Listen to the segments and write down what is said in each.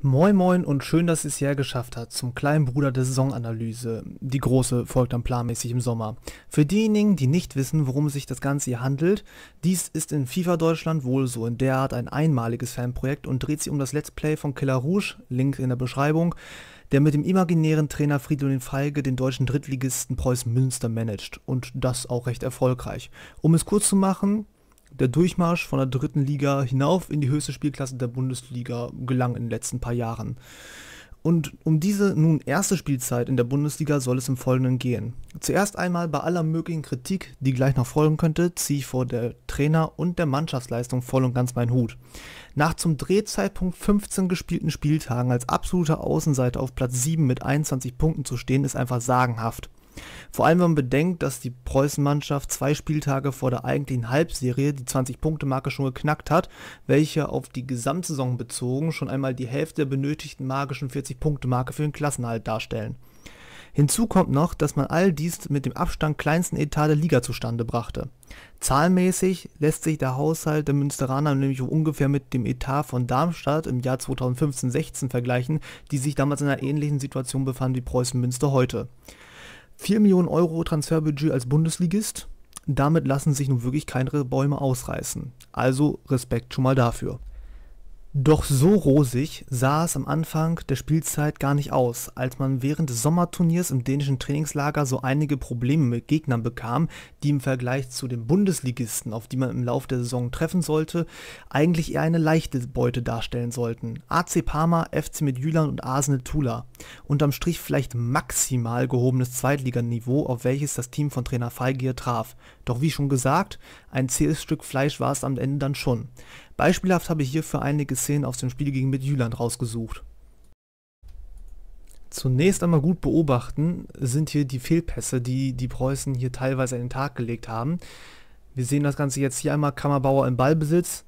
Moin moin und schön, dass es ja geschafft hat zum kleinen Bruder der Saisonanalyse. Die große folgt dann planmäßig im Sommer. Für diejenigen, die nicht wissen, worum sich das Ganze hier handelt, dies ist in FIFA Deutschland wohl so in der Art ein einmaliges Fanprojekt und dreht sich um das Let's Play von Killer Rouge, Link in der Beschreibung, der mit dem imaginären Trainer Friedolin Feige den deutschen Drittligisten Preußen Münster managt und das auch recht erfolgreich. Um es kurz zu machen, der Durchmarsch von der dritten Liga hinauf in die höchste Spielklasse der Bundesliga gelang in den letzten paar Jahren. Und um diese nun erste Spielzeit in der Bundesliga soll es im Folgenden gehen. Zuerst einmal bei aller möglichen Kritik, die gleich noch folgen könnte, ziehe ich vor der Trainer- und der Mannschaftsleistung voll und ganz meinen Hut. Nach zum Drehzeitpunkt 15 gespielten Spieltagen als absoluter Außenseiter auf Platz 7 mit 21 Punkten zu stehen, ist einfach sagenhaft. Vor allem, wenn man bedenkt, dass die Preußen-Mannschaft zwei Spieltage vor der eigentlichen Halbserie die 20-Punkte-Marke schon geknackt hat, welche auf die Gesamtsaison bezogen schon einmal die Hälfte der benötigten magischen 40-Punkte-Marke für den Klassenhalt darstellen. Hinzu kommt noch, dass man all dies mit dem Abstand kleinsten Etat der Liga zustande brachte. Zahlmäßig lässt sich der Haushalt der Münsteraner nämlich ungefähr mit dem Etat von Darmstadt im Jahr 2015-16 vergleichen, die sich damals in einer ähnlichen Situation befanden wie Preußen Münster heute. 4 Millionen Euro Transferbudget als Bundesligist, damit lassen sich nun wirklich keine Bäume ausreißen. Also Respekt schon mal dafür. Doch so rosig sah es am Anfang der Spielzeit gar nicht aus, als man während des Sommerturniers im dänischen Trainingslager so einige Probleme mit Gegnern bekam, die im Vergleich zu den Bundesligisten, auf die man im Lauf der Saison treffen sollte, eigentlich eher eine leichte Beute darstellen sollten. AC Parma, FC mit Midtjylland und Arsenal Tula. Unterm Strich vielleicht maximal gehobenes Zweitliganiveau, auf welches das Team von Trainer Feigier traf. Doch wie schon gesagt, ein zähes Stück Fleisch war es am Ende dann schon. Beispielhaft habe ich hierfür einige Szenen aus dem Spiel gegen Midjyland rausgesucht. Zunächst einmal gut beobachten sind hier die Fehlpässe, die die Preußen hier teilweise in den Tag gelegt haben. Wir sehen das Ganze jetzt hier einmal Kammerbauer im Ballbesitz,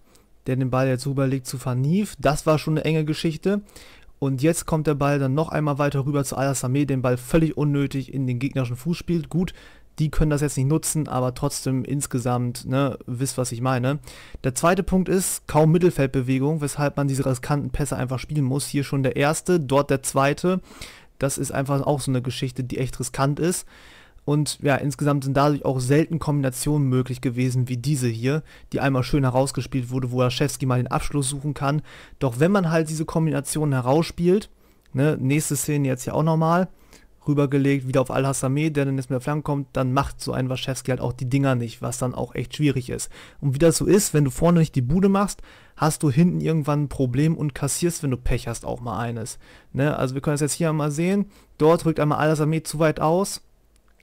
der den Ball jetzt rüberlegt zu Fanif. Das war schon eine enge Geschichte. Und jetzt kommt der Ball dann noch einmal weiter rüber zu Alassame, den Ball völlig unnötig in den gegnerischen Fuß spielt. Gut, die können das jetzt nicht nutzen, aber trotzdem insgesamt, ne, wisst, was ich meine. Der zweite Punkt ist kaum Mittelfeldbewegung, weshalb man diese riskanten Pässe einfach spielen muss. Hier schon der erste, dort der zweite. Das ist einfach auch so eine Geschichte, die echt riskant ist. Und ja, insgesamt sind dadurch auch selten Kombinationen möglich gewesen, wie diese hier, die einmal schön herausgespielt wurde, wo Raschewski mal den Abschluss suchen kann. Doch wenn man halt diese Kombinationen herausspielt, ne, nächste Szene jetzt hier auch nochmal, rübergelegt, wieder auf Al-Hassami, der dann jetzt mit der Flanke kommt, dann macht so ein Waschewski halt auch die Dinger nicht, was dann auch echt schwierig ist. Und wie das so ist, wenn du vorne nicht die Bude machst, hast du hinten irgendwann ein Problem und kassierst, wenn du Pech hast, auch mal eines. Ne? Also wir können es jetzt hier mal sehen. Dort rückt einmal Al-Hassami zu weit aus.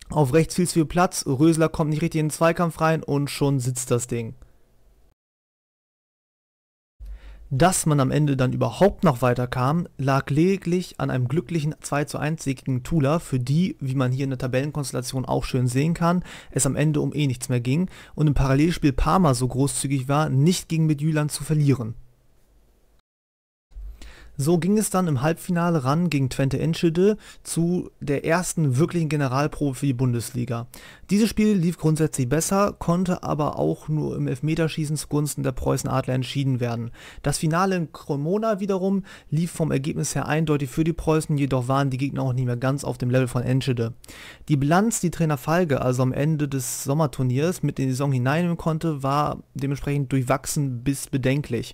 Auf rechts viel zu viel Platz, Rösler kommt nicht richtig in den Zweikampf rein und schon sitzt das Ding. Dass man am Ende dann überhaupt noch weiterkam, lag lediglich an einem glücklichen 2 zu 1 Sieg Tula, für die, wie man hier in der Tabellenkonstellation auch schön sehen kann, es am Ende um eh nichts mehr ging und im Parallelspiel Parma so großzügig war, nicht gegen Midtjylland zu verlieren. So ging es dann im Halbfinale ran gegen Twente Enschede zu der ersten wirklichen Generalprofi-Bundesliga. Dieses Spiel lief grundsätzlich besser, konnte aber auch nur im Elfmeterschießen zugunsten der Preußen Adler entschieden werden. Das Finale in Cremona wiederum lief vom Ergebnis her eindeutig für die Preußen, jedoch waren die Gegner auch nicht mehr ganz auf dem Level von Enschede. Die Bilanz, die Trainer Falke also am Ende des Sommerturniers mit in die Saison hineinnehmen konnte, war dementsprechend durchwachsen bis bedenklich.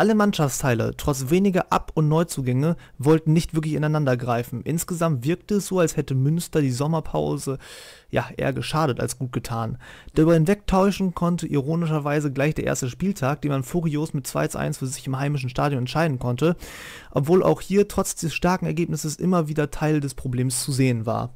Alle Mannschaftsteile, trotz weniger Ab- und Neuzugänge, wollten nicht wirklich ineinandergreifen. Insgesamt wirkte es so, als hätte Münster die Sommerpause ja eher geschadet als gut getan. Darüber hinwegtäuschen konnte ironischerweise gleich der erste Spieltag, den man furios mit 2 1 für sich im heimischen Stadion entscheiden konnte, obwohl auch hier trotz des starken Ergebnisses immer wieder Teil des Problems zu sehen war.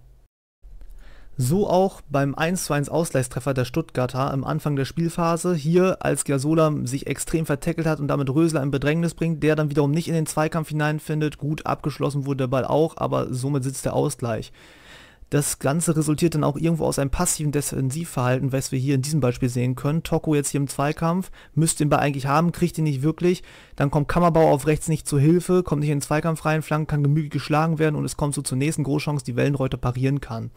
So auch beim 1-1 Ausgleichstreffer der Stuttgarter am Anfang der Spielphase. Hier, als Gersola sich extrem vertackelt hat und damit Rösler in Bedrängnis bringt, der dann wiederum nicht in den Zweikampf hineinfindet. Gut abgeschlossen wurde der Ball auch, aber somit sitzt der Ausgleich. Das Ganze resultiert dann auch irgendwo aus einem passiven Defensivverhalten, was wir hier in diesem Beispiel sehen können. Toko jetzt hier im Zweikampf, müsste den Ball eigentlich haben, kriegt ihn nicht wirklich. Dann kommt Kammerbau auf rechts nicht zur Hilfe, kommt nicht in den Zweikampf rein, Flanken kann gemütlich geschlagen werden und es kommt so zur nächsten Großchance, die Wellenreuter parieren kann.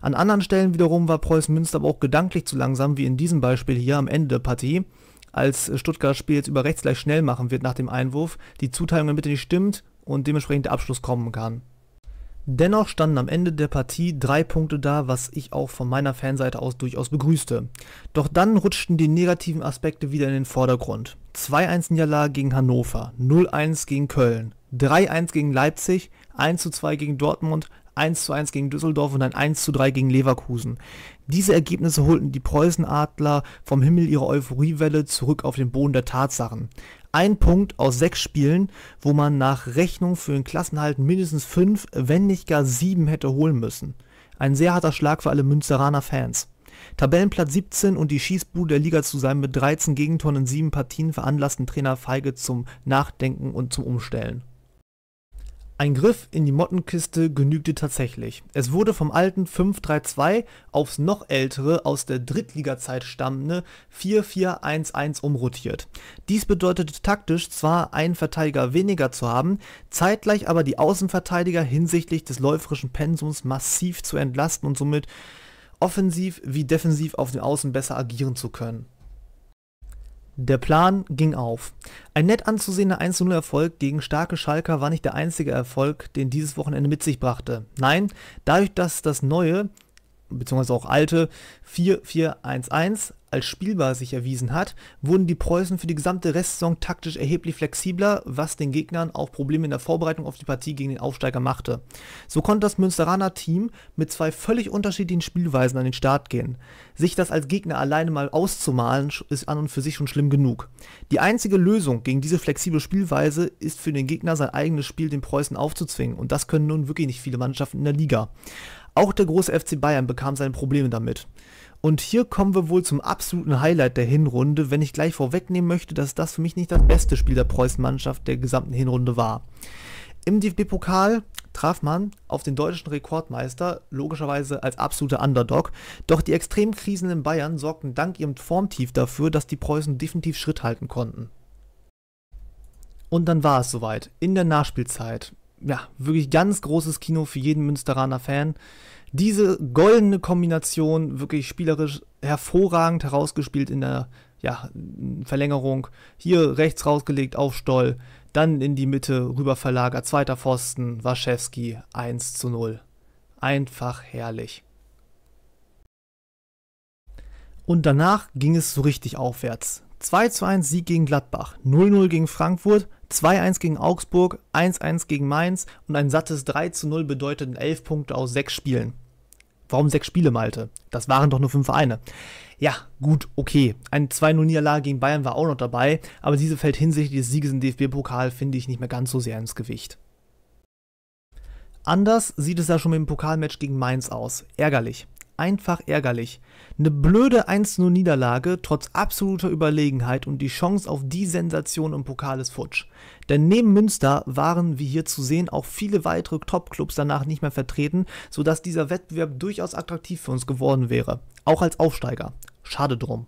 An anderen Stellen wiederum war Preußen Münster aber auch gedanklich zu langsam, wie in diesem Beispiel hier am Ende der Partie, als Stuttgart Spiel jetzt über rechts gleich schnell machen wird nach dem Einwurf, die Zuteilung in der Mitte nicht stimmt und dementsprechend der Abschluss kommen kann. Dennoch standen am Ende der Partie drei Punkte da, was ich auch von meiner Fanseite aus durchaus begrüßte. Doch dann rutschten die negativen Aspekte wieder in den Vordergrund. 2-1-Niederlage gegen Hannover, 0-1 gegen Köln, 3-1 gegen Leipzig, 1-2 gegen Dortmund, 1 zu 1 gegen Düsseldorf und ein 1 zu 3 gegen Leverkusen. Diese Ergebnisse holten die Preußenadler vom Himmel ihrer Euphoriewelle zurück auf den Boden der Tatsachen. Ein Punkt aus sechs Spielen, wo man nach Rechnung für den Klassenhalt mindestens fünf, wenn nicht gar sieben hätte holen müssen. Ein sehr harter Schlag für alle Münsteraner Fans. Tabellenplatz 17 und die Schießbude der Liga zu sein mit 13 Gegentoren in sieben Partien veranlassten Trainer Feige zum Nachdenken und zum Umstellen. Ein Griff in die Mottenkiste genügte tatsächlich. Es wurde vom alten 5-3-2 aufs noch ältere, aus der Drittliga-Zeit stammende 4-4-1-1 umrotiert. Dies bedeutete taktisch zwar einen Verteidiger weniger zu haben, zeitgleich aber die Außenverteidiger hinsichtlich des läuferischen Pensums massiv zu entlasten und somit offensiv wie defensiv auf den Außen besser agieren zu können. Der Plan ging auf. Ein nett anzusehender 1-0-Erfolg gegen starke Schalker war nicht der einzige Erfolg, den dieses Wochenende mit sich brachte. Nein, dadurch, dass das neue, beziehungsweise auch alte 4-4-1-1 als spielbar sich erwiesen hat, wurden die Preußen für die gesamte Restsaison taktisch erheblich flexibler, was den Gegnern auch Probleme in der Vorbereitung auf die Partie gegen den Aufsteiger machte. So konnte das Münsteraner Team mit zwei völlig unterschiedlichen Spielweisen an den Start gehen. Sich das als Gegner alleine mal auszumalen, ist an und für sich schon schlimm genug. Die einzige Lösung gegen diese flexible Spielweise ist für den Gegner sein eigenes Spiel den Preußen aufzuzwingen und das können nun wirklich nicht viele Mannschaften in der Liga. Auch der große FC Bayern bekam seine Probleme damit. Und hier kommen wir wohl zum absoluten Highlight der Hinrunde, wenn ich gleich vorwegnehmen möchte, dass das für mich nicht das beste Spiel der Preußen-Mannschaft der gesamten Hinrunde war. Im DFB-Pokal traf man auf den deutschen Rekordmeister, logischerweise als absoluter Underdog. Doch die extremen Krisen in Bayern sorgten dank ihrem Formtief dafür, dass die Preußen definitiv Schritt halten konnten. Und dann war es soweit. In der Nachspielzeit ja, wirklich ganz großes Kino für jeden Münsteraner Fan. Diese goldene Kombination, wirklich spielerisch hervorragend herausgespielt in der ja, Verlängerung. Hier rechts rausgelegt auf Stoll, dann in die Mitte rüber verlagert, zweiter Pfosten, Waschewski 1 zu 0. Einfach herrlich. Und danach ging es so richtig aufwärts. 2 zu 1 Sieg gegen Gladbach, 0 0 gegen Frankfurt 2-1 gegen Augsburg, 1-1 gegen Mainz und ein sattes 3-0 bedeuteten 11 Punkte aus 6 Spielen. Warum 6 Spiele, Malte? Das waren doch nur 5 Vereine. Ja, gut, okay. Eine 2-0-Niederlage gegen Bayern war auch noch dabei, aber diese fällt hinsichtlich des Sieges im DFB-Pokal, finde ich, nicht mehr ganz so sehr ins Gewicht. Anders sieht es ja schon mit dem Pokalmatch gegen Mainz aus. Ärgerlich einfach ärgerlich. Eine blöde 1-0 Niederlage trotz absoluter Überlegenheit und die Chance auf die Sensation im Pokal ist futsch. Denn neben Münster waren, wie hier zu sehen, auch viele weitere Top-Clubs danach nicht mehr vertreten, sodass dieser Wettbewerb durchaus attraktiv für uns geworden wäre. Auch als Aufsteiger. Schade drum.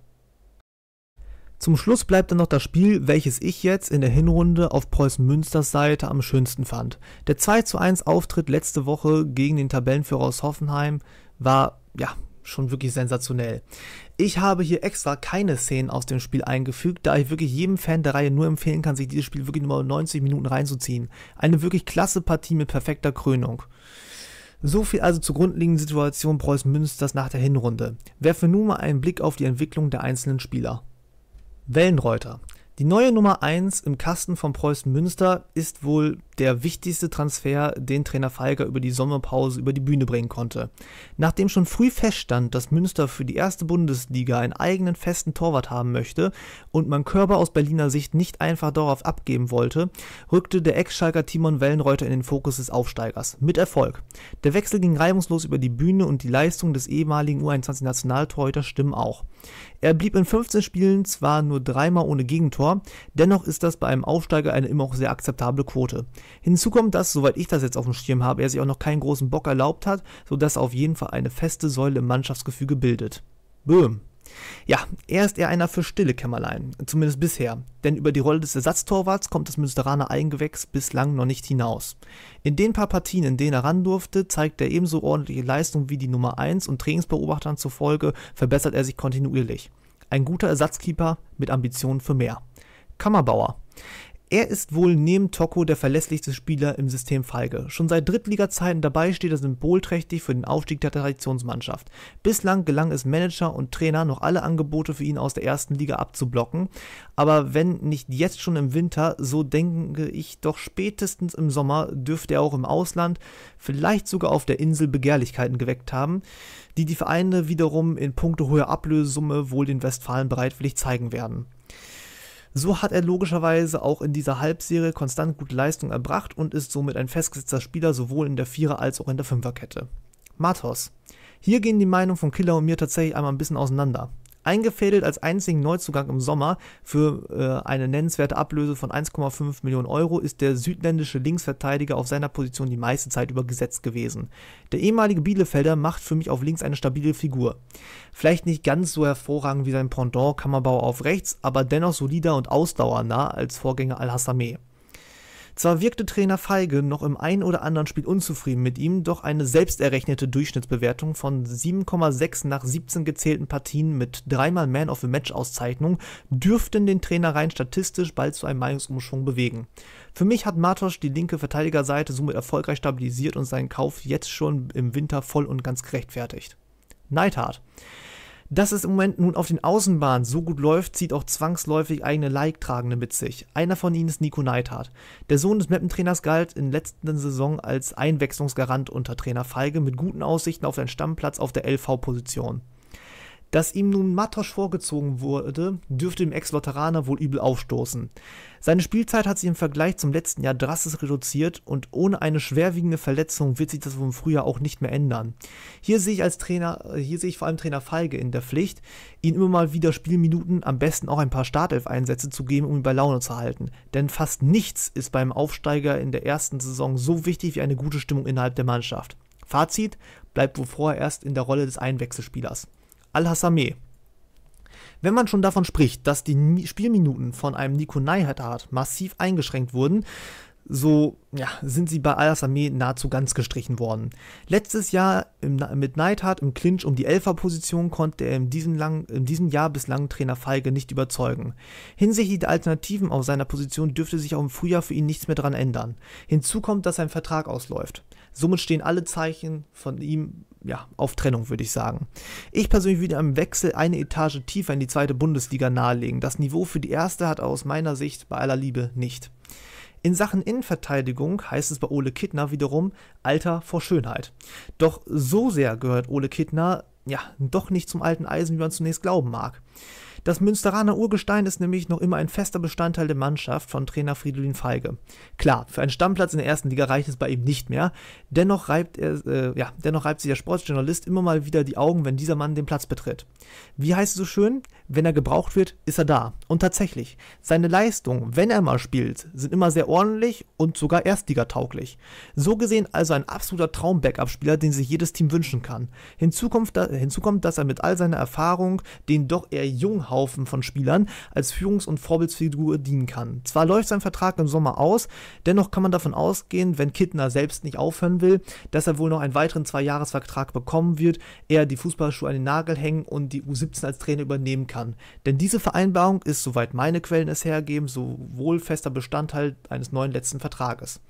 Zum Schluss bleibt dann noch das Spiel, welches ich jetzt in der Hinrunde auf Preußen Münsters Seite am schönsten fand. Der 2 zu 1 Auftritt letzte Woche gegen den Tabellenführer aus Hoffenheim war ja, schon wirklich sensationell. Ich habe hier extra keine Szenen aus dem Spiel eingefügt, da ich wirklich jedem Fan der Reihe nur empfehlen kann, sich dieses Spiel wirklich nur 90 Minuten reinzuziehen. Eine wirklich klasse Partie mit perfekter Krönung. So viel also zur grundlegenden Situation Preußen Münsters nach der Hinrunde. Werfe nun mal einen Blick auf die Entwicklung der einzelnen Spieler. Wellenreuter. Die neue Nummer 1 im Kasten von Preußen Münster ist wohl der wichtigste Transfer, den Trainer Falger über die Sommerpause über die Bühne bringen konnte. Nachdem schon früh feststand, dass Münster für die erste Bundesliga einen eigenen festen Torwart haben möchte und man Körper aus Berliner Sicht nicht einfach darauf abgeben wollte, rückte der Ex-Schalker Timon Wellenreuter in den Fokus des Aufsteigers. Mit Erfolg. Der Wechsel ging reibungslos über die Bühne und die Leistung des ehemaligen U21-Nationaltorhüters stimmen auch. Er blieb in 15 Spielen zwar nur dreimal ohne Gegentor, dennoch ist das bei einem Aufsteiger eine immer auch sehr akzeptable Quote. Hinzu kommt, dass, soweit ich das jetzt auf dem Schirm habe, er sich auch noch keinen großen Bock erlaubt hat, sodass er auf jeden Fall eine feste Säule im Mannschaftsgefüge bildet. Böhm. Ja, er ist eher einer für stille Kämmerlein, zumindest bisher, denn über die Rolle des Ersatztorwarts kommt das Münsteraner Eigengewächs bislang noch nicht hinaus. In den paar Partien, in denen er ran durfte, zeigt er ebenso ordentliche Leistung wie die Nummer 1 und Trainingsbeobachtern zufolge verbessert er sich kontinuierlich. Ein guter Ersatzkeeper mit Ambitionen für mehr. Kammerbauer. Er ist wohl neben Toko der verlässlichste Spieler im System Falke. Schon seit Drittliga-Zeiten dabei steht er symbolträchtig für den Aufstieg der Traditionsmannschaft. Bislang gelang es Manager und Trainer, noch alle Angebote für ihn aus der ersten Liga abzublocken. Aber wenn nicht jetzt schon im Winter, so denke ich doch spätestens im Sommer dürfte er auch im Ausland, vielleicht sogar auf der Insel Begehrlichkeiten geweckt haben, die die Vereine wiederum in puncto hoher Ablösesumme wohl den Westfalen bereitwillig zeigen werden. So hat er logischerweise auch in dieser Halbserie konstant gute Leistung erbracht und ist somit ein festgesetzter Spieler sowohl in der Vierer- als auch in der Fünferkette. Matos. Hier gehen die Meinungen von Killer und mir tatsächlich einmal ein bisschen auseinander eingefädelt als einzigen Neuzugang im Sommer für äh, eine nennenswerte Ablöse von 1,5 Millionen Euro ist der südländische Linksverteidiger auf seiner Position die meiste Zeit über gesetzt gewesen. Der ehemalige Bielefelder macht für mich auf links eine stabile Figur. Vielleicht nicht ganz so hervorragend wie sein Pendant Kammerbau auf rechts, aber dennoch solider und ausdauernder als Vorgänger Al-Hassameh. Zwar wirkte Trainer Feige noch im ein oder anderen Spiel unzufrieden mit ihm, doch eine selbst errechnete Durchschnittsbewertung von 7,6 nach 17 gezählten Partien mit dreimal Man of the Match Auszeichnung dürften den Trainer rein statistisch bald zu einem Meinungsumschwung bewegen. Für mich hat Matosch die linke Verteidigerseite somit erfolgreich stabilisiert und seinen Kauf jetzt schon im Winter voll und ganz gerechtfertigt. Neidhart. Dass es im Moment nun auf den Außenbahnen so gut läuft, zieht auch zwangsläufig eigene Leidtragende mit sich. Einer von ihnen ist Nico Neidhardt. Der Sohn des Mappentrainers galt in letzter Saison als Einwechslungsgarant unter Trainer Feige mit guten Aussichten auf einen Stammplatz auf der LV-Position. Dass ihm nun Matosch vorgezogen wurde, dürfte dem Ex-Lotteraner wohl übel aufstoßen. Seine Spielzeit hat sich im Vergleich zum letzten Jahr drastisch reduziert und ohne eine schwerwiegende Verletzung wird sich das vom Frühjahr auch nicht mehr ändern. Hier sehe ich als Trainer, hier sehe ich vor allem Trainer Feige in der Pflicht, ihn immer mal wieder Spielminuten, am besten auch ein paar Startelf-Einsätze zu geben, um ihn bei Laune zu halten. Denn fast nichts ist beim Aufsteiger in der ersten Saison so wichtig wie eine gute Stimmung innerhalb der Mannschaft. Fazit, bleibt wohl vorher erst in der Rolle des Einwechselspielers. Al-Hassameh. Wenn man schon davon spricht, dass die Spielminuten von einem Nico Neihard massiv eingeschränkt wurden, so ja, sind sie bei Al-Assami nahezu ganz gestrichen worden. Letztes Jahr im, mit Neidhardt im Clinch um die Elferposition konnte er in diesem, lang, in diesem Jahr bislang Trainer Feige nicht überzeugen. Hinsichtlich der Alternativen auf seiner Position dürfte sich auch im Frühjahr für ihn nichts mehr daran ändern. Hinzu kommt, dass sein Vertrag ausläuft. Somit stehen alle Zeichen von ihm ja, auf Trennung, würde ich sagen. Ich persönlich würde einem Wechsel eine Etage tiefer in die zweite Bundesliga nahelegen. Das Niveau für die erste hat er aus meiner Sicht bei aller Liebe nicht. In Sachen Innenverteidigung heißt es bei Ole Kittner wiederum Alter vor Schönheit. Doch so sehr gehört Ole Kittner ja doch nicht zum alten Eisen, wie man zunächst glauben mag. Das Münsteraner Urgestein ist nämlich noch immer ein fester Bestandteil der Mannschaft von Trainer Fridolin Feige. Klar, für einen Stammplatz in der ersten Liga reicht es bei ihm nicht mehr. Dennoch reibt, er, äh, ja, dennoch reibt sich der Sportjournalist immer mal wieder die Augen, wenn dieser Mann den Platz betritt. Wie heißt es so schön? Wenn er gebraucht wird, ist er da. Und tatsächlich, seine Leistungen, wenn er mal spielt, sind immer sehr ordentlich und sogar erstligatauglich. So gesehen also ein absoluter Traum-Backup-Spieler, den sich jedes Team wünschen kann. Hinzu kommt, da, hinzu kommt, dass er mit all seiner Erfahrung den doch eher jung hat, Haufen von Spielern als Führungs- und Vorbildsfigur dienen kann. Zwar läuft sein Vertrag im Sommer aus, dennoch kann man davon ausgehen, wenn Kittner selbst nicht aufhören will, dass er wohl noch einen weiteren Zweijahresvertrag bekommen wird, er die Fußballschuhe an den Nagel hängen und die U17 als Trainer übernehmen kann. Denn diese Vereinbarung ist, soweit meine Quellen es hergeben, sowohl fester Bestandteil eines neuen letzten Vertrages.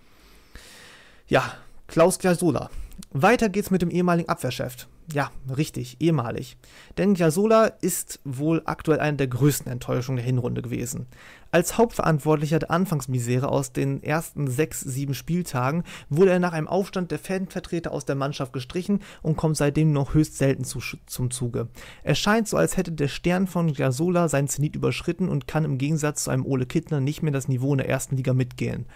Ja, Klaus Gleisola, weiter geht's mit dem ehemaligen Abwehrchef. Ja, richtig, ehemalig. Denn Jasola ist wohl aktuell eine der größten Enttäuschungen der Hinrunde gewesen. Als Hauptverantwortlicher der Anfangsmisere aus den ersten sechs, sieben Spieltagen wurde er nach einem Aufstand der Fanvertreter aus der Mannschaft gestrichen und kommt seitdem noch höchst selten zu, zum Zuge. Es scheint so, als hätte der Stern von Jasola seinen Zenit überschritten und kann im Gegensatz zu einem Ole Kittner nicht mehr das Niveau in der ersten Liga mitgehen.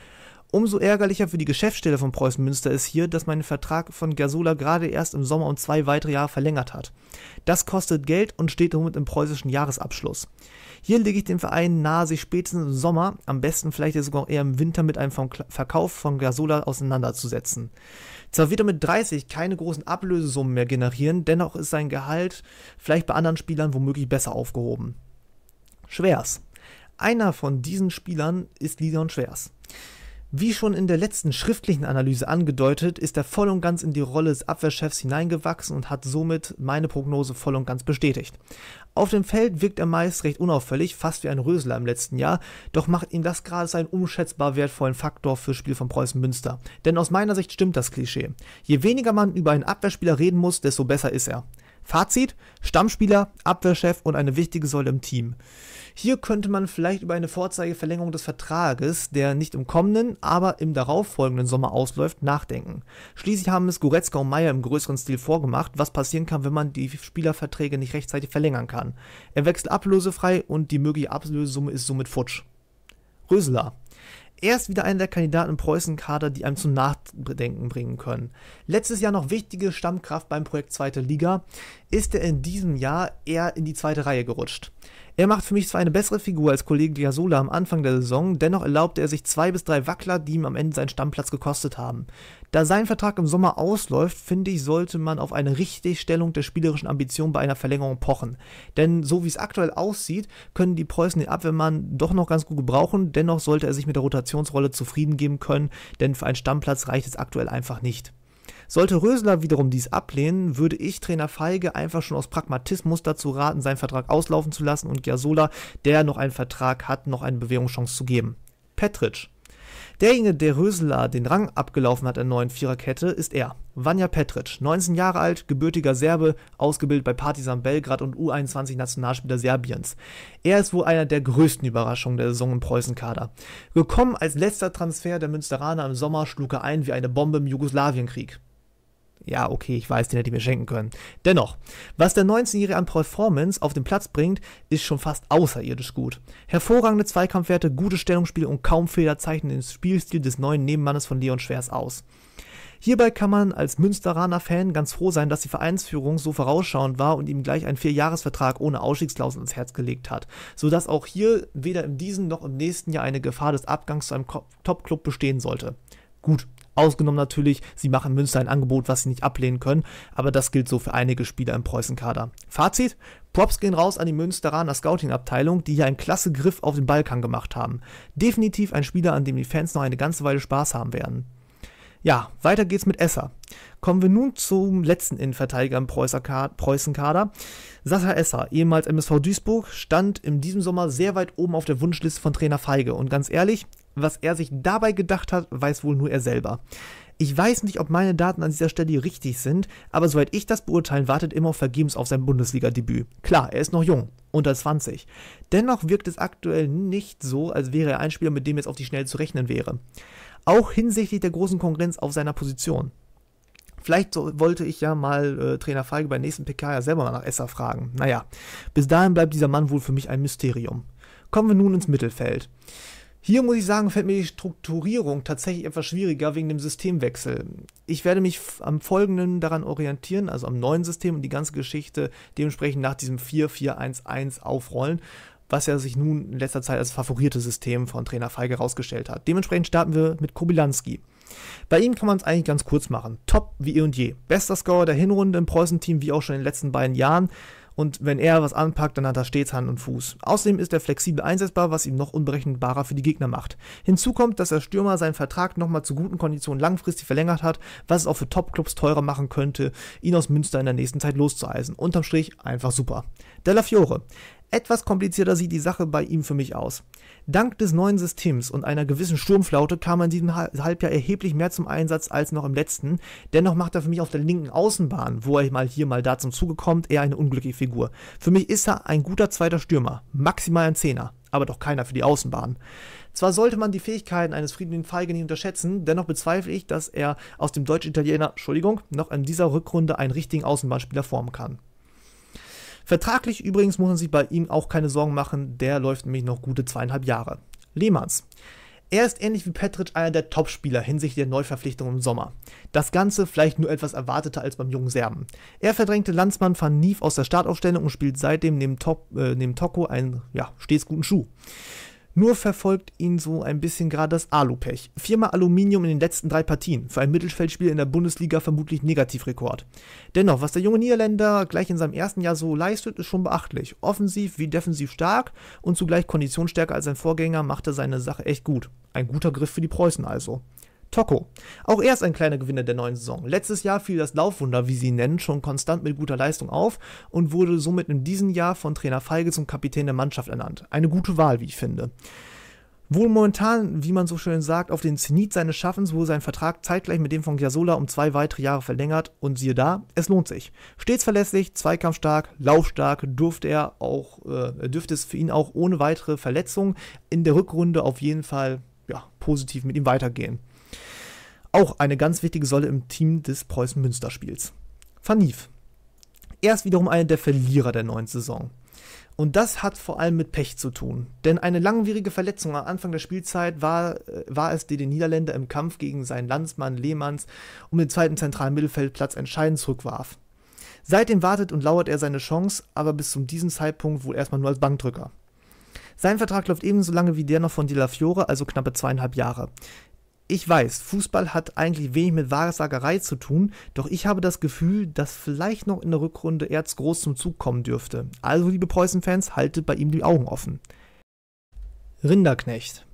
Umso ärgerlicher für die Geschäftsstelle von Preußen Münster ist hier, dass mein Vertrag von Gersola gerade erst im Sommer um zwei weitere Jahre verlängert hat. Das kostet Geld und steht somit im preußischen Jahresabschluss. Hier lege ich dem Verein nahe, sich spätestens im Sommer, am besten vielleicht sogar eher im Winter mit einem Verkauf von Gersola auseinanderzusetzen. Zwar wird er mit 30 keine großen Ablösesummen mehr generieren, dennoch ist sein Gehalt vielleicht bei anderen Spielern womöglich besser aufgehoben. Schwers. Einer von diesen Spielern ist Lidon Schwers. Wie schon in der letzten schriftlichen Analyse angedeutet, ist er voll und ganz in die Rolle des Abwehrchefs hineingewachsen und hat somit meine Prognose voll und ganz bestätigt. Auf dem Feld wirkt er meist recht unauffällig, fast wie ein Rösler im letzten Jahr, doch macht ihm das gerade seinen unschätzbar wertvollen Faktor fürs Spiel von Preußen Münster. Denn aus meiner Sicht stimmt das Klischee. Je weniger man über einen Abwehrspieler reden muss, desto besser ist er. Fazit: Stammspieler, Abwehrchef und eine wichtige Säule im Team. Hier könnte man vielleicht über eine Vorzeigeverlängerung des Vertrages, der nicht im kommenden, aber im darauffolgenden Sommer ausläuft, nachdenken. Schließlich haben es Goretzka und Meyer im größeren Stil vorgemacht, was passieren kann, wenn man die Spielerverträge nicht rechtzeitig verlängern kann. Er wechselt ablösefrei und die mögliche Ablösesumme ist somit futsch. Rösler. Er ist wieder einer der Kandidaten im Preußen-Kader, die einem zum Nachdenken bringen können. Letztes Jahr noch wichtige Stammkraft beim Projekt Zweite Liga, ist er in diesem Jahr eher in die zweite Reihe gerutscht. Er macht für mich zwar eine bessere Figur als Kollege Giasola am Anfang der Saison, dennoch erlaubte er sich zwei bis drei Wackler, die ihm am Ende seinen Stammplatz gekostet haben. Da sein Vertrag im Sommer ausläuft, finde ich, sollte man auf eine Richtigstellung der spielerischen Ambition bei einer Verlängerung pochen. Denn so wie es aktuell aussieht, können die Preußen den Abwehrmann doch noch ganz gut gebrauchen. Dennoch sollte er sich mit der Rotationsrolle zufrieden geben können, denn für einen Stammplatz reicht es aktuell einfach nicht. Sollte Rösler wiederum dies ablehnen, würde ich Trainer Feige einfach schon aus Pragmatismus dazu raten, seinen Vertrag auslaufen zu lassen und Giasola, der noch einen Vertrag hat, noch eine Bewährungschance zu geben. Petritsch. Derjenige, der Rösler den Rang abgelaufen hat in der neuen Viererkette, ist er. Vanja Petric, 19 Jahre alt, gebürtiger Serbe, ausgebildet bei Partizan Belgrad und U21-Nationalspieler Serbiens. Er ist wohl einer der größten Überraschungen der Saison im Preußenkader. Gekommen als letzter Transfer der Münsteraner im Sommer schlug er ein wie eine Bombe im Jugoslawienkrieg. Ja, okay, ich weiß, den hätte ich mir schenken können. Dennoch, was der 19-Jährige an Performance auf den Platz bringt, ist schon fast außerirdisch gut. Hervorragende Zweikampfwerte, gute Stellungsspiele und kaum Fehler zeichnen den Spielstil des neuen Nebenmannes von Leon Schwers aus. Hierbei kann man als Münsteraner Fan ganz froh sein, dass die Vereinsführung so vorausschauend war und ihm gleich einen Vierjahresvertrag ohne Ausstiegsklausel ins Herz gelegt hat, sodass auch hier weder in diesem noch im nächsten Jahr eine Gefahr des Abgangs zu einem Top-Club bestehen sollte. Gut, Ausgenommen natürlich, sie machen Münster ein Angebot, was sie nicht ablehnen können, aber das gilt so für einige Spieler im Preußenkader. Fazit, Props gehen raus an die Münsteraner Scouting-Abteilung, die hier einen klasse Griff auf den Balkan gemacht haben. Definitiv ein Spieler, an dem die Fans noch eine ganze Weile Spaß haben werden. Ja, weiter geht's mit Esser. Kommen wir nun zum letzten Innenverteidiger im Preußenkader. Sascha Esser, ehemals MSV Duisburg, stand in diesem Sommer sehr weit oben auf der Wunschliste von Trainer Feige. Und ganz ehrlich, was er sich dabei gedacht hat, weiß wohl nur er selber. Ich weiß nicht, ob meine Daten an dieser Stelle richtig sind, aber soweit ich das beurteilen, wartet immer vergebens auf sein Bundesliga-Debüt. Klar, er ist noch jung, unter 20. Dennoch wirkt es aktuell nicht so, als wäre er ein Spieler, mit dem jetzt auf die Schnelle zu rechnen wäre. Auch hinsichtlich der großen Konkurrenz auf seiner Position. Vielleicht so, wollte ich ja mal äh, Trainer Feige beim nächsten PK ja selber mal nach Esser fragen. Naja, bis dahin bleibt dieser Mann wohl für mich ein Mysterium. Kommen wir nun ins Mittelfeld. Hier muss ich sagen, fällt mir die Strukturierung tatsächlich etwas schwieriger wegen dem Systemwechsel. Ich werde mich am folgenden daran orientieren, also am neuen System und die ganze Geschichte dementsprechend nach diesem 4-4-1-1 aufrollen, was ja sich nun in letzter Zeit als favoriertes System von Trainer Feige herausgestellt hat. Dementsprechend starten wir mit Kobilanski. Bei ihm kann man es eigentlich ganz kurz machen. Top wie eh und je. Bester Scorer der Hinrunde im Preußen-Team wie auch schon in den letzten beiden Jahren und wenn er was anpackt, dann hat er stets Hand und Fuß. Außerdem ist er flexibel einsetzbar, was ihn noch unberechenbarer für die Gegner macht. Hinzu kommt, dass der Stürmer seinen Vertrag nochmal zu guten Konditionen langfristig verlängert hat, was es auch für Topclubs teurer machen könnte, ihn aus Münster in der nächsten Zeit loszueisen. Unterm Strich einfach super. Della Fiore. Etwas komplizierter sieht die Sache bei ihm für mich aus. Dank des neuen Systems und einer gewissen Sturmflaute kam er in diesem Halbjahr erheblich mehr zum Einsatz als noch im letzten. Dennoch macht er für mich auf der linken Außenbahn, wo er mal hier mal da zum Zuge kommt, eher eine unglückliche Figur. Für mich ist er ein guter zweiter Stürmer, maximal ein Zehner, aber doch keiner für die Außenbahn. Zwar sollte man die Fähigkeiten eines friedlichen Feige nicht unterschätzen, dennoch bezweifle ich, dass er aus dem Deutsch-Italiener, Entschuldigung, noch in dieser Rückrunde einen richtigen Außenbahnspieler formen kann. Vertraglich übrigens muss man sich bei ihm auch keine Sorgen machen, der läuft nämlich noch gute zweieinhalb Jahre. Lehmanns. Er ist ähnlich wie Petric einer der Topspieler hinsichtlich der Neuverpflichtung im Sommer. Das Ganze vielleicht nur etwas erwarteter als beim jungen Serben. Er verdrängte Landsmann van Nief aus der Startaufstellung und spielt seitdem neben, Top, äh, neben Toko einen ja, stets guten Schuh. Nur verfolgt ihn so ein bisschen gerade das Alupech. Viermal Aluminium in den letzten drei Partien. Für ein Mittelfeldspiel in der Bundesliga vermutlich Negativrekord. Dennoch, was der junge Niederländer gleich in seinem ersten Jahr so leistet, ist schon beachtlich. Offensiv wie defensiv stark und zugleich konditionsstärker als sein Vorgänger macht er seine Sache echt gut. Ein guter Griff für die Preußen also. Toko. Auch er ist ein kleiner Gewinner der neuen Saison. Letztes Jahr fiel das Laufwunder, wie sie nennen, schon konstant mit guter Leistung auf und wurde somit in diesem Jahr von Trainer Feige zum Kapitän der Mannschaft ernannt. Eine gute Wahl, wie ich finde. Wohl momentan, wie man so schön sagt, auf den Zenit seines Schaffens wurde sein Vertrag zeitgleich mit dem von Giasola um zwei weitere Jahre verlängert und siehe da, es lohnt sich. Stets verlässlich, zweikampfstark, laufstark, durfte er auch, äh, dürfte es für ihn auch ohne weitere Verletzungen in der Rückrunde auf jeden Fall ja, positiv mit ihm weitergehen. Auch eine ganz wichtige Säule im Team des Preußen-Münster-Spiels. Vaniv. Er ist wiederum einer der Verlierer der neuen Saison. Und das hat vor allem mit Pech zu tun. Denn eine langwierige Verletzung am Anfang der Spielzeit war, äh, war es, die den Niederländer im Kampf gegen seinen Landsmann Lehmanns um den zweiten zentralen Mittelfeldplatz entscheidend zurückwarf. Seitdem wartet und lauert er seine Chance, aber bis zu diesem Zeitpunkt wohl erstmal nur als Bankdrücker. Sein Vertrag läuft ebenso lange wie der noch von Di La Fiore, also knappe zweieinhalb Jahre ich weiß, Fußball hat eigentlich wenig mit Wahrsagerei zu tun, doch ich habe das Gefühl, dass vielleicht noch in der Rückrunde Erz groß zum Zug kommen dürfte. Also, liebe Preußen-Fans, haltet bei ihm die Augen offen. Rinderknecht.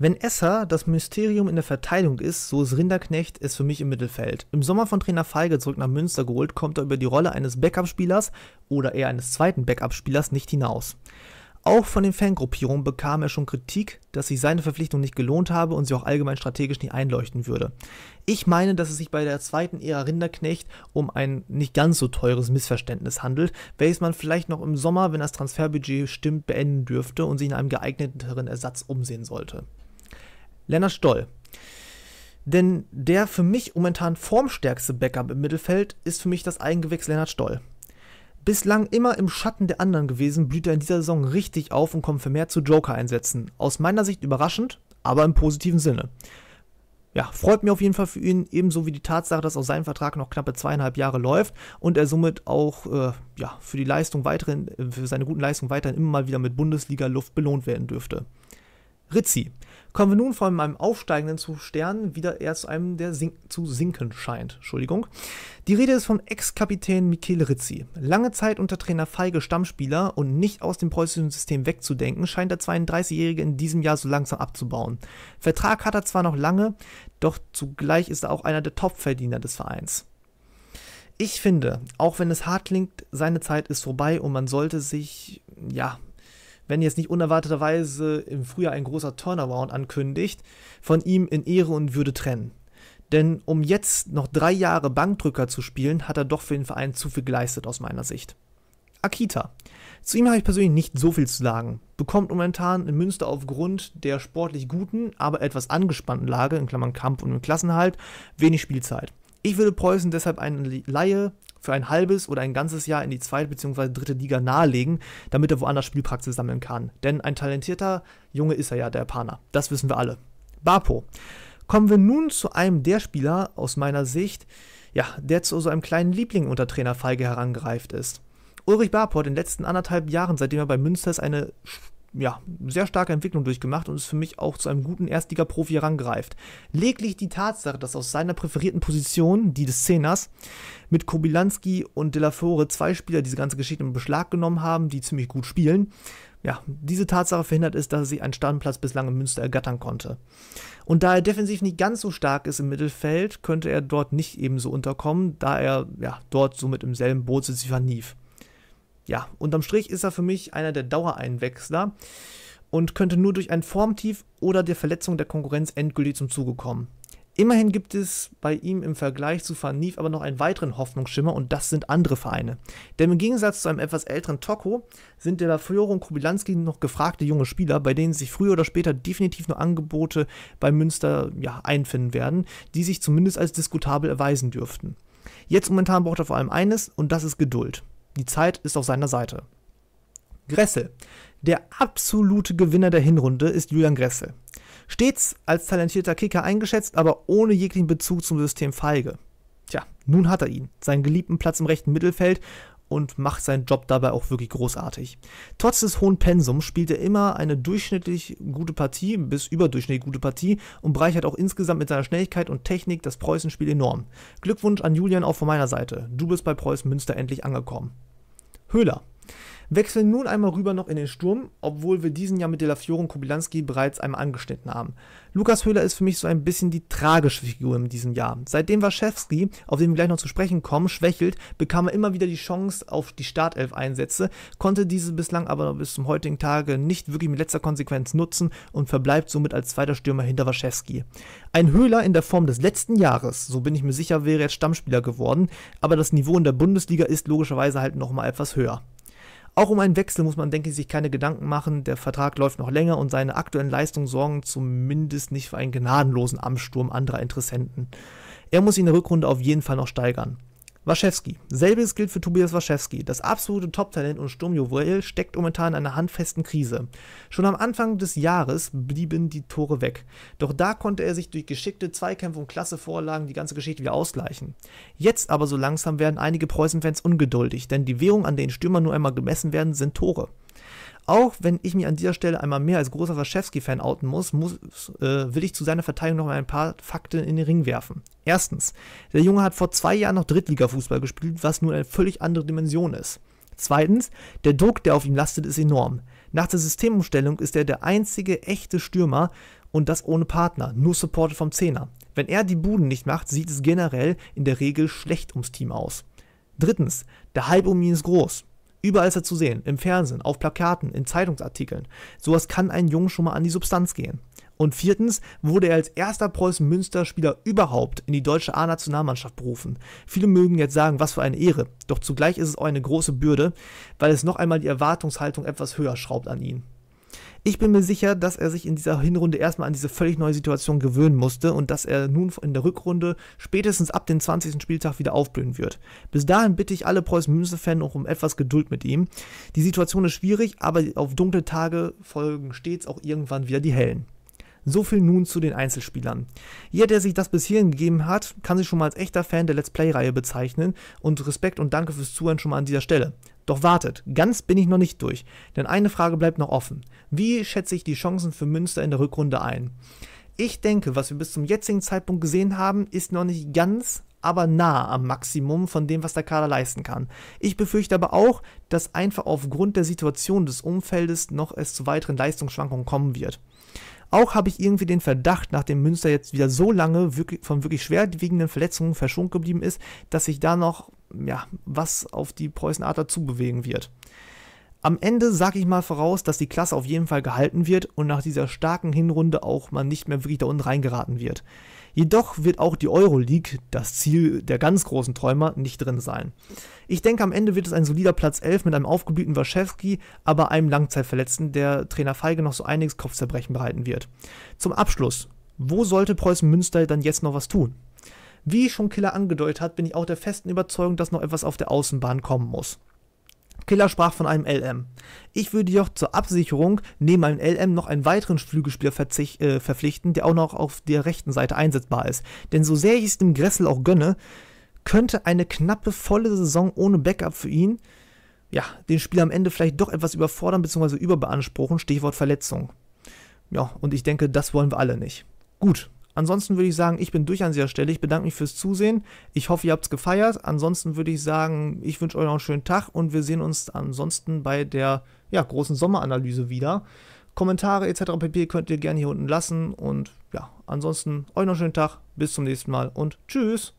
Wenn Esser das Mysterium in der Verteidigung ist, so ist Rinderknecht es für mich im Mittelfeld. Im Sommer von Trainer Feige zurück nach Münster geholt, kommt er über die Rolle eines Backup-Spielers oder eher eines zweiten Backup-Spielers nicht hinaus. Auch von den Fangruppierungen bekam er schon Kritik, dass sich seine Verpflichtung nicht gelohnt habe und sie auch allgemein strategisch nicht einleuchten würde. Ich meine, dass es sich bei der zweiten Ära Rinderknecht um ein nicht ganz so teures Missverständnis handelt, welches man vielleicht noch im Sommer, wenn das Transferbudget stimmt, beenden dürfte und sich in einem geeigneteren Ersatz umsehen sollte. Lennart Stoll. Denn der für mich momentan formstärkste Backup im Mittelfeld ist für mich das Eigengewächs Lennart Stoll. Bislang immer im Schatten der anderen gewesen, blüht er in dieser Saison richtig auf und kommt vermehrt zu Joker-Einsätzen. Aus meiner Sicht überraschend, aber im positiven Sinne. Ja, freut mich auf jeden Fall für ihn, ebenso wie die Tatsache, dass auch sein Vertrag noch knappe zweieinhalb Jahre läuft und er somit auch äh, ja, für die Leistung weiterhin, äh, für seine guten Leistungen weiterhin immer mal wieder mit Bundesliga-Luft belohnt werden dürfte. Rizzi, Kommen wir nun von einem aufsteigenden zu Stern wieder erst zu einem, der sink zu sinken scheint. Entschuldigung. Die Rede ist vom Ex-Kapitän Michele Rizzi. Lange Zeit unter Trainer Feige Stammspieler und nicht aus dem preußischen System wegzudenken, scheint der 32-Jährige in diesem Jahr so langsam abzubauen. Vertrag hat er zwar noch lange, doch zugleich ist er auch einer der Topverdiener des Vereins. Ich finde, auch wenn es hart klingt, seine Zeit ist vorbei und man sollte sich, ja, wenn jetzt nicht unerwarteterweise im Frühjahr ein großer Turnaround ankündigt, von ihm in Ehre und Würde trennen. Denn um jetzt noch drei Jahre Bankdrücker zu spielen, hat er doch für den Verein zu viel geleistet aus meiner Sicht. Akita. Zu ihm habe ich persönlich nicht so viel zu sagen. Bekommt momentan in Münster aufgrund der sportlich guten, aber etwas angespannten Lage, in Klammern Kampf und im Klassenhalt, wenig Spielzeit. Ich würde Preußen deshalb eine Laie für ein halbes oder ein ganzes Jahr in die zweite bzw. dritte Liga nahelegen, damit er woanders Spielpraxis sammeln kann. Denn ein talentierter Junge ist er ja, der Japaner. Das wissen wir alle. Bapo. Kommen wir nun zu einem der Spieler aus meiner Sicht, ja, der zu so einem kleinen Liebling unter Trainer Feige herangereift ist. Ulrich Barport in den letzten anderthalb Jahren, seitdem er bei Münster ist, eine ja, sehr starke Entwicklung durchgemacht und ist für mich auch zu einem guten Erstliga-Profi herangreift. Lediglich die Tatsache, dass aus seiner präferierten Position, die des Zehners, mit Kobilanski und De La Fore zwei Spieler diese ganze Geschichte in Beschlag genommen haben, die ziemlich gut spielen, ja, diese Tatsache verhindert ist, dass er sich einen Startplatz bislang in Münster ergattern konnte. Und da er defensiv nicht ganz so stark ist im Mittelfeld, könnte er dort nicht ebenso unterkommen, da er ja, dort somit im selben Boot sitzt wie Van Nief ja, unterm Strich ist er für mich einer der Dauereinwechsler und könnte nur durch ein Formtief oder der Verletzung der Konkurrenz endgültig zum Zuge kommen. Immerhin gibt es bei ihm im Vergleich zu Van Nief aber noch einen weiteren Hoffnungsschimmer und das sind andere Vereine. Denn im Gegensatz zu einem etwas älteren Toko sind der Fiore und Kubilanski noch gefragte junge Spieler, bei denen sich früher oder später definitiv nur Angebote bei Münster ja, einfinden werden, die sich zumindest als diskutabel erweisen dürften. Jetzt momentan braucht er vor allem eines und das ist Geduld. Die Zeit ist auf seiner Seite. Gressel. Der absolute Gewinner der Hinrunde ist Julian Gressel. Stets als talentierter Kicker eingeschätzt, aber ohne jeglichen Bezug zum System Feige. Tja, nun hat er ihn, seinen geliebten Platz im rechten Mittelfeld und macht seinen Job dabei auch wirklich großartig. Trotz des hohen Pensums spielt er immer eine durchschnittlich gute Partie bis überdurchschnittlich gute Partie und bereichert auch insgesamt mit seiner Schnelligkeit und Technik das Preußenspiel enorm. Glückwunsch an Julian auch von meiner Seite. Du bist bei Preußen Münster endlich angekommen. Höhler. Wechseln nun einmal rüber noch in den Sturm, obwohl wir diesen ja mit De La und Kubilanski bereits einmal angeschnitten haben. Lukas Höhler ist für mich so ein bisschen die tragische Figur in diesem Jahr. Seitdem Waschewski, auf den wir gleich noch zu sprechen kommen, schwächelt, bekam er immer wieder die Chance auf die Startelf-Einsätze, konnte diese bislang aber bis zum heutigen Tage nicht wirklich mit letzter Konsequenz nutzen und verbleibt somit als zweiter Stürmer hinter Waschewski. Ein Höhler in der Form des letzten Jahres, so bin ich mir sicher, wäre jetzt Stammspieler geworden, aber das Niveau in der Bundesliga ist logischerweise halt nochmal etwas höher. Auch um einen Wechsel muss man, denke ich, sich keine Gedanken machen. Der Vertrag läuft noch länger und seine aktuellen Leistungen sorgen zumindest nicht für einen gnadenlosen Amtssturm anderer Interessenten. Er muss sich in der Rückrunde auf jeden Fall noch steigern. Waschewski. Selbes gilt für Tobias Waschewski. Das absolute Top-Talent und Sturmjuwel steckt momentan in einer handfesten Krise. Schon am Anfang des Jahres blieben die Tore weg. Doch da konnte er sich durch geschickte Zweikämpfe und klasse Vorlagen die ganze Geschichte wieder ausgleichen. Jetzt aber so langsam werden einige Preußen-Fans ungeduldig, denn die Währung, an denen Stürmer nur einmal gemessen werden, sind Tore. Auch wenn ich mich an dieser Stelle einmal mehr als großer Waschewski-Fan outen muss, muss äh, will ich zu seiner Verteidigung noch mal ein paar Fakten in den Ring werfen. Erstens, der Junge hat vor zwei Jahren noch Drittliga-Fußball gespielt, was nun eine völlig andere Dimension ist. Zweitens, der Druck, der auf ihm lastet, ist enorm. Nach der Systemumstellung ist er der einzige echte Stürmer und das ohne Partner, nur supported vom Zehner. Wenn er die Buden nicht macht, sieht es generell in der Regel schlecht ums Team aus. Drittens, der Hype um ihn ist groß. Überall ist er zu sehen, im Fernsehen, auf Plakaten, in Zeitungsartikeln. Sowas kann einen Jungen schon mal an die Substanz gehen. Und viertens wurde er als erster Preußen-Münster-Spieler überhaupt in die deutsche A-Nationalmannschaft berufen. Viele mögen jetzt sagen, was für eine Ehre. Doch zugleich ist es auch eine große Bürde, weil es noch einmal die Erwartungshaltung etwas höher schraubt an ihn. Ich bin mir sicher, dass er sich in dieser Hinrunde erstmal an diese völlig neue Situation gewöhnen musste und dass er nun in der Rückrunde spätestens ab dem 20. Spieltag wieder aufblühen wird. Bis dahin bitte ich alle Preußen Münster-Fans auch um etwas Geduld mit ihm. Die Situation ist schwierig, aber auf dunkle Tage folgen stets auch irgendwann wieder die hellen. So viel nun zu den Einzelspielern. Jeder, der sich das bis hierhin gegeben hat, kann sich schon mal als echter Fan der Let's Play-Reihe bezeichnen und Respekt und Danke fürs Zuhören schon mal an dieser Stelle. Doch wartet, ganz bin ich noch nicht durch, denn eine Frage bleibt noch offen. Wie schätze ich die Chancen für Münster in der Rückrunde ein? Ich denke, was wir bis zum jetzigen Zeitpunkt gesehen haben, ist noch nicht ganz, aber nah am Maximum von dem, was der Kader leisten kann. Ich befürchte aber auch, dass einfach aufgrund der Situation des Umfeldes noch es zu weiteren Leistungsschwankungen kommen wird. Auch habe ich irgendwie den Verdacht, nachdem Münster jetzt wieder so lange wirklich, von wirklich schwerwiegenden Verletzungen verschont geblieben ist, dass sich da noch ja, was auf die Preußenarter zubewegen wird. Am Ende sage ich mal voraus, dass die Klasse auf jeden Fall gehalten wird und nach dieser starken Hinrunde auch man nicht mehr wirklich da unten reingeraten wird. Jedoch wird auch die Euroleague, das Ziel der ganz großen Träumer, nicht drin sein. Ich denke, am Ende wird es ein solider Platz 11 mit einem aufgeblühten Waschewski, aber einem Langzeitverletzten, der Trainer Feige noch so einiges Kopfzerbrechen bereiten wird. Zum Abschluss, wo sollte Preußen Münster dann jetzt noch was tun? Wie schon Killer angedeutet hat, bin ich auch der festen Überzeugung, dass noch etwas auf der Außenbahn kommen muss. Killer sprach von einem LM. Ich würde jedoch zur Absicherung neben einem LM noch einen weiteren Flügelspieler äh, verpflichten, der auch noch auf der rechten Seite einsetzbar ist. Denn so sehr ich es dem Gressel auch gönne, könnte eine knappe volle Saison ohne Backup für ihn ja, den Spieler am Ende vielleicht doch etwas überfordern bzw. überbeanspruchen, Stichwort Verletzung. Ja, und ich denke, das wollen wir alle nicht. Gut, Ansonsten würde ich sagen, ich bin durch an dieser Stelle. Ich bedanke mich fürs Zusehen. Ich hoffe, ihr habt es gefeiert. Ansonsten würde ich sagen, ich wünsche euch noch einen schönen Tag und wir sehen uns ansonsten bei der ja, großen Sommeranalyse wieder. Kommentare etc. pp. könnt ihr gerne hier unten lassen. Und ja, ansonsten euch noch einen schönen Tag. Bis zum nächsten Mal und tschüss.